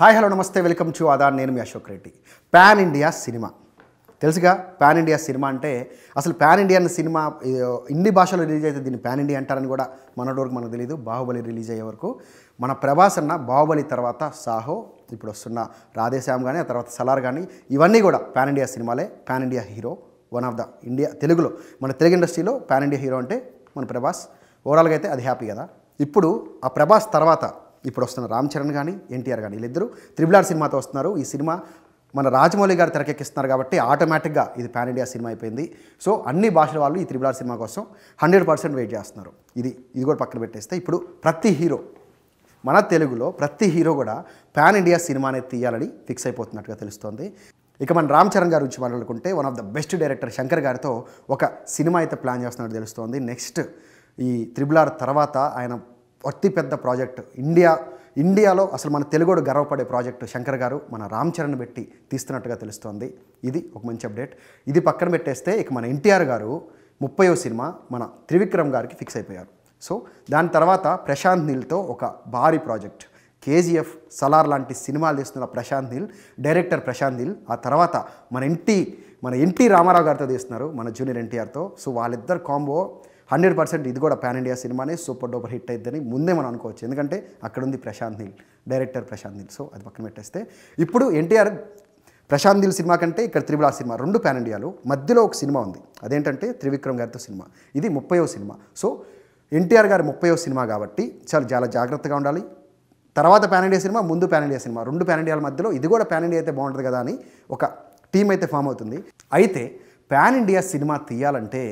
hi hello నమస్తే welcome to ఆదాన్ నేను మీ Ashok Reddy pan India cinema తెలుసుగా ప్యాన్ ఇండియా సినిమా అంటే అసలు ఇండియా అన్న సినిమా ఇన్ని భాషలో రిలీజ్ అయితే దీన్ని ప్యాన్ ఇండియా అంటారని కూడా మనటి వరకు మనకు తెలియదు బాహుబలి రిలీజ్ అయ్యే వరకు మన ప్రభాస్ అన్న బాహుబలి తర్వాత సాహో ఇప్పుడు వస్తున్న రాధేశ్యామ్ కానీ ఆ తర్వాత సలార్ కానీ ఇవన్నీ కూడా ప్యాన్ ఇండియా సినిమాలే pan India hero one of the India తెలుగులో మన తెలుగు ఇండస్ట్రీలో ప్యాన్ ఇండియా హీరో అంటే మన ప్రభాస్ ఓవరాల్గా అయితే అది హ్యాపీ కదా ఇప్పుడు ఆ ప్రభాస్ తర్వాత ఇప్పుడు వస్తున్న రామ్ చరణ్ కానీ ఎన్టీఆర్ కానీ వీళ్ళిద్దరూ త్రిబుల్ ఆర్ సినిమాతో వస్తున్నారు ఈ సినిమా మన రాజమౌళి గారు తెరకెక్కిస్తున్నారు కాబట్టి ఆటోమేటిక్గా ఇది పాన్ ఇండియా సినిమా అయిపోయింది సో అన్ని భాషల వాళ్ళు ఈ త్రిబుల్ ఆర్ సినిమా కోసం హండ్రెడ్ పర్సెంట్ వెయిట్ చేస్తున్నారు ఇది ఇది కూడా పక్కన పెట్టేస్తే ఇప్పుడు ప్రతి హీరో మన తెలుగులో ప్రతి హీరో కూడా పాన్ ఇండియా సినిమా అనేది తీయాలని ఫిక్స్ అయిపోతున్నట్టుగా తెలుస్తోంది ఇక మన రామ్ చరణ్ గారి గురించి మాట్లాడుకుంటే one of the best director Shankar గారితో ఒక సినిమా అయితే ప్లాన్ చేస్తున్నట్టు తెలుస్తోంది నెక్స్ట్ ఈ త్రిబుల్ ఆర్ తర్వాత ఆయన అతిపెద్ద ప్రాజెక్టు ఇండియా ఇండియాలో అసలు మన తెలుగుడు గర్వపడే ప్రాజెక్టు శంకర్ గారు మన రామ్ చరణ్ పెట్టి తీస్తున్నట్టుగా తెలుస్తోంది ఇది ఒక మంచి అప్డేట్ ఇది పక్కన పెట్టేస్తే ఇక మన ఎన్టీఆర్ గారు ముప్పయో సినిమా మన త్రివిక్రమ్ గారికి ఫిక్స్ అయిపోయారు సో దాని తర్వాత ప్రశాంత్ నీల్తో ఒక భారీ ప్రాజెక్ట్ కేజీఎఫ్ సలార్ లాంటి సినిమాలు తీస్తున్న ప్రశాంత్ నీల్ డైరెక్టర్ ప్రశాంత్ నీల్ ఆ తర్వాత మన ఎన్టీ మన ఎన్టీ రామారావు గారితో తీస్తున్నారు మన జూనియర్ ఎన్టీఆర్తో సో వాళ్ళిద్దరు కాంబో హండ్రెడ్ పర్సెంట్ ఇది కూడా పాన్ ఇండియా సినిమానే సూపర్ డూపర్ హిట్ అయిద్దని ముందే మనం అనుకోవచ్చు ఎందుకంటే అక్కడ ఉంది ప్రశాంత్ నీల్ డైరెక్టర్ ప్రశాంత్ నీల్ సో అది పక్కన పెట్టేస్తే ఇప్పుడు ఎన్టీఆర్ ప్రశాంత్ నీల్ సినిమా కంటే ఇక్కడ త్రిబుల్ ఆ సినిమా రెండు పాన్ ఇండియాలో మధ్యలో ఒక సినిమా ఉంది అదేంటంటే త్రివిక్రమ్ గారితో సినిమా ఇది ముప్పయో సినిమా సో ఎన్టీఆర్ గారి ముప్పయో సినిమా కాబట్టి చాలా చాలా జాగ్రత్తగా ఉండాలి తర్వాత పాన్ ఇండియా సినిమా ముందు పాన్ ఇండియా సినిమా రెండు పాన్ ఇండియాల మధ్యలో ఇది కూడా పాన్ ఇండియా అయితే బాగుంటుంది కదా అని ఒక టీం అయితే ఫామ్ అవుతుంది అయితే పాన్ ఇండియా సినిమా తీయాలంటే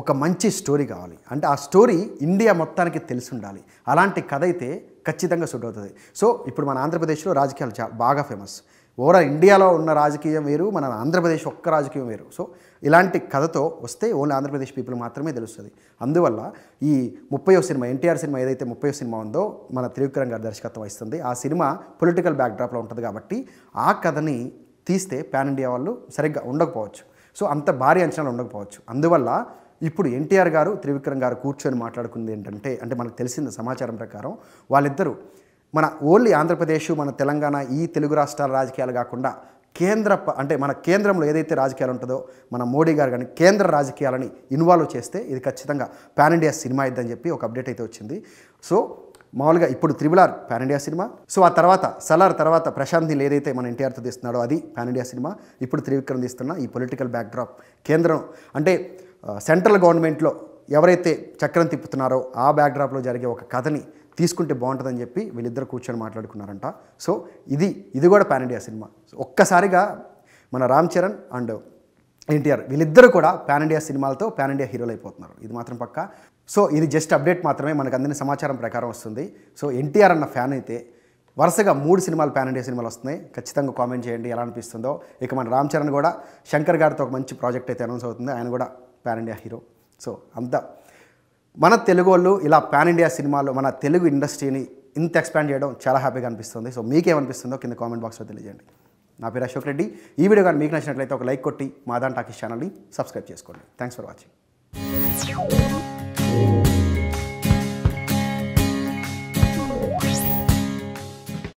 ఒక మంచి స్టోరీ కావాలి అంటే ఆ స్టోరీ ఇండియా మొత్తానికి తెలిసి ఉండాలి అలాంటి కథ అయితే ఖచ్చితంగా సూట్ అవుతుంది సో ఇప్పుడు మన ఆంధ్రప్రదేశ్లో రాజకీయాలు చా బాగా ఫేమస్ ఓవరాల్ ఇండియాలో ఉన్న రాజకీయం వేరు మన ఆంధ్రప్రదేశ్ ఒక్క రాజకీయం వేరు సో ఇలాంటి కథతో వస్తే ఓన్లీ ఆంధ్రప్రదేశ్ పీపుల్ మాత్రమే తెలుస్తుంది అందువల్ల ఈ ముప్పై సినిమా ఎన్టీఆర్ సినిమా ఏదైతే ముప్పై సినిమా ఉందో మన త్రివిక్రమ్ గారి దర్శకత్వం వహిస్తుంది ఆ సినిమా పొలిటికల్ బ్యాక్డ్రాప్లో ఉంటుంది కాబట్టి ఆ కథని తీస్తే పాన్ ఇండియా వాళ్ళు సరిగ్గా ఉండకపోవచ్చు సో అంత భారీ అంచనాలు ఉండకపోవచ్చు అందువల్ల ఇప్పుడు ఎన్టీఆర్ గారు త్రివిక్రమ్ గారు కూర్చొని మాట్లాడుకుంది ఏంటంటే అంటే మనకు తెలిసిన సమాచారం ప్రకారం వాళ్ళిద్దరూ మన ఓన్లీ ఆంధ్రప్రదేశ్ మన తెలంగాణ ఈ తెలుగు రాష్ట్రాల రాజకీయాలు కాకుండా కేంద్ర అంటే మన కేంద్రంలో ఏదైతే రాజకీయాలు ఉంటుందో మన మోడీ గారు కానీ కేంద్ర రాజకీయాలని ఇన్వాల్వ్ చేస్తే ఇది ఖచ్చితంగా పాన్ ఇండియా సినిమా ఇద్దని చెప్పి ఒక అప్డేట్ అయితే వచ్చింది సో మామూలుగా ఇప్పుడు triple pan India cinema so ఆ తర్వాత సలార్ తర్వాత ప్రశాంత్ దిల్ ఏదైతే మన ఎన్టీఆర్తో తీస్తున్నాడో అది పాన్ ఇండియా సినిమా ఇప్పుడు త్రివిక్రమ్ తీస్తున్న ఈ పొలిటికల్ బ్యాక్డ్రాప్ కేంద్రం అంటే సెంట్రల్ గవర్నమెంట్లో ఎవరైతే చక్రం తిప్పుతున్నారో ఆ బ్యాక్డ్రాప్లో జరిగే ఒక కథని తీసుకుంటే బాగుంటుందని చెప్పి వీళ్ళిద్దరు కూర్చొని మాట్లాడుకున్నారంట సో ఇది ఇది కూడా పాన్ ఇండియా సినిమా ఒక్కసారిగా మన రామ్ చరణ్ అండ్ ఎన్టీఆర్ వీళ్ళిద్దరూ కూడా పాన్ ఇండియా సినిమాలతో పాన్ ఇండియా హీరోలు అయిపోతున్నారు ఇది మాత్రం పక్క సో ఇది జస్ట్ అప్డేట్ మాత్రమే మనకు అందిన సమాచారం ప్రకారం వస్తుంది సో ఎన్టీఆర్ అన్న ఫ్యాన్ అయితే వరుసగా మూడు సినిమాలు పాన్ ఇండియా సినిమాలు వస్తున్నాయి ఖచ్చితంగా కామెంట్ చేయండి ఎలా అనిపిస్తుందో ఇక మన రామ్ చరణ్ కూడా శంకర్ గారితో ఒక మంచి ప్రాజెక్ట్ అయితే అనౌన్స్ అవుతుంది ఆయన కూడా పాన్ ఇండియా హీరో సో అంత మన తెలుగు వాళ్ళు ఇలా పాన్ ఇండియా సినిమాలో మన తెలుగు ఇండస్ట్రీని ఇంత ఎక్స్పాండ్ చేయడం చాలా హ్యాపీగా అనిపిస్తుంది సో మీకేమనిపిస్తుందో కింద కామెంట్ బాక్స్లో తెలియజేయండి నా పేరు అశోక్ రెడ్డి ఈ వీడియో కానీ మీకు నచ్చినట్లయితే ఒక లైక్ కొట్టి మాదాన్ టాకీస్ ఛానల్ని సబ్స్క్రైబ్ చేసుకోండి థ్యాంక్స్ ఫర్ వాచింగ్